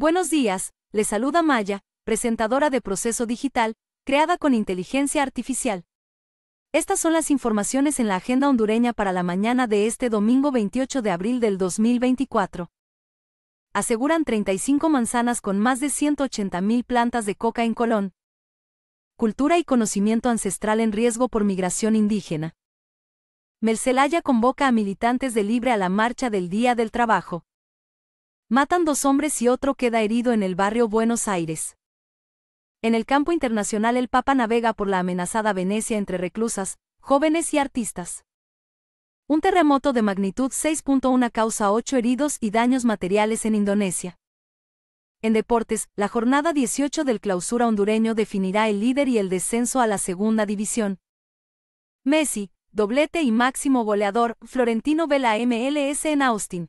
Buenos días, le saluda Maya, presentadora de Proceso Digital, creada con inteligencia artificial. Estas son las informaciones en la agenda hondureña para la mañana de este domingo 28 de abril del 2024. Aseguran 35 manzanas con más de 180.000 plantas de coca en Colón. Cultura y conocimiento ancestral en riesgo por migración indígena. Melcelaya convoca a militantes de Libre a la marcha del Día del Trabajo. Matan dos hombres y otro queda herido en el barrio Buenos Aires. En el campo internacional el Papa navega por la amenazada Venecia entre reclusas, jóvenes y artistas. Un terremoto de magnitud 6.1 causa 8 heridos y daños materiales en Indonesia. En deportes, la jornada 18 del clausura hondureño definirá el líder y el descenso a la segunda división. Messi, doblete y máximo goleador, Florentino Vela MLS en Austin.